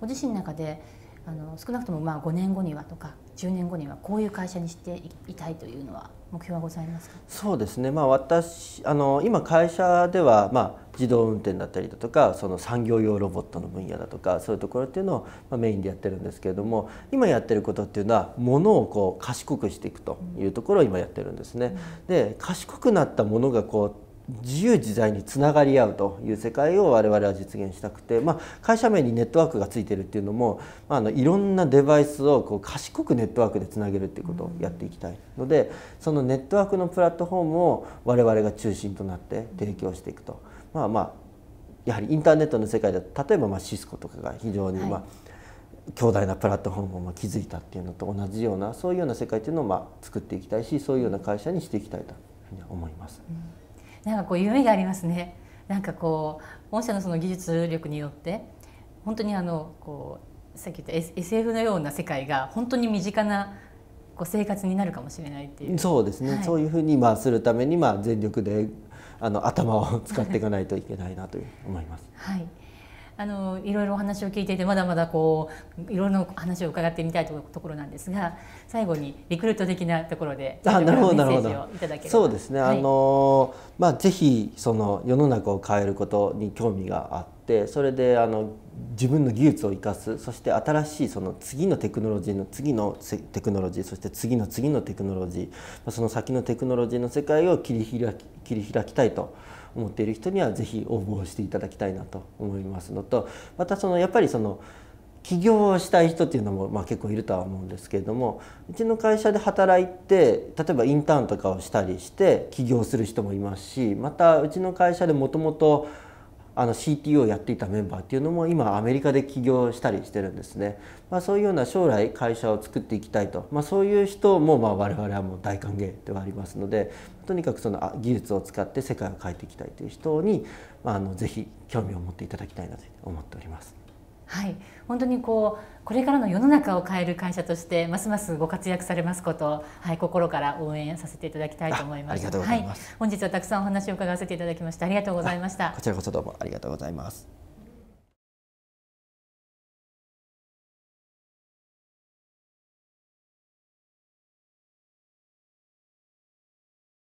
ご自身の中であの少なくともまあ5年後にはとか10年後にはこういう会社にしていたいというのは目標はございますかそうですね、まあ私、あの今会社では、まあ、自動運転だったりだとかその産業用ロボットの分野だとかそういうところっていうのを、まあ、メインでやってるんですけれども今やってることっていうのはものをこう賢くしていくというところを今やってるんですね。うん、で賢くなったものがこう自由自在につながり合うという世界を我々は実現したくて、まあ、会社名にネットワークがついてるっていうのも、まあ、あのいろんなデバイスをこう賢くネットワークでつなげるっていうことをやっていきたいのでそのネットワークのプラットフォームを我々が中心となって提供していくと、まあまあ、やはりインターネットの世界では、例えばまあシスコとかが非常にまあ、強大なプラットフォームを築いたっていうのと同じようなそういうような世界っていうのをまあ作っていきたいしそういうような会社にしていきたいというふうに思います。うんなんかこう夢がありますね。なんかこう御社のその技術力によって本当にあのこうさっき言った SF のような世界が本当に身近なこう生活になるかもしれないっていう。そうですね。はい、そういうふうにまあするためにまあ全力であの頭を使っていかないといけないなと思います。はい。あのいろいろお話を聞いていてまだまだこういろいろな話を伺ってみたいところなんですが最後にリクルート的なところでメッセージいただければそうですね、はい、あのまあ、ぜひその世の中を変えることに興味があってってそれであの自分の技術を生かすそして新しいその次のテクノロジーの次のテクノロジーそして次の次のテクノロジーその先のテクノロジーの世界を切り開き切り開きたいと思っている人には是非応募していただきたいなと思いますのとまたそのやっぱりその起業をしたい人っていうのも、まあ、結構いるとは思うんですけれどもうちの会社で働いて例えばインターンとかをしたりして起業する人もいますしまたうちの会社でもともとあの CTO をやっていたメンバーっていうのも今アメリカで起業したりしてるんですね、まあ、そういうような将来会社を作っていきたいと、まあ、そういう人もまあ我々はもう大歓迎ではありますのでとにかくその技術を使って世界を変えていきたいという人に、まあ、あのぜひ興味を持っていただきたいなと思っております。はい、本当にこうこれからの世の中を変える会社としてますますご活躍されますこと、はい、心から応援させていただきたいと思います。ありがとうございます、はい、本日はたくさんお話を伺わせていただきましてありがとうございました。こちらこそどうもありがとうございます。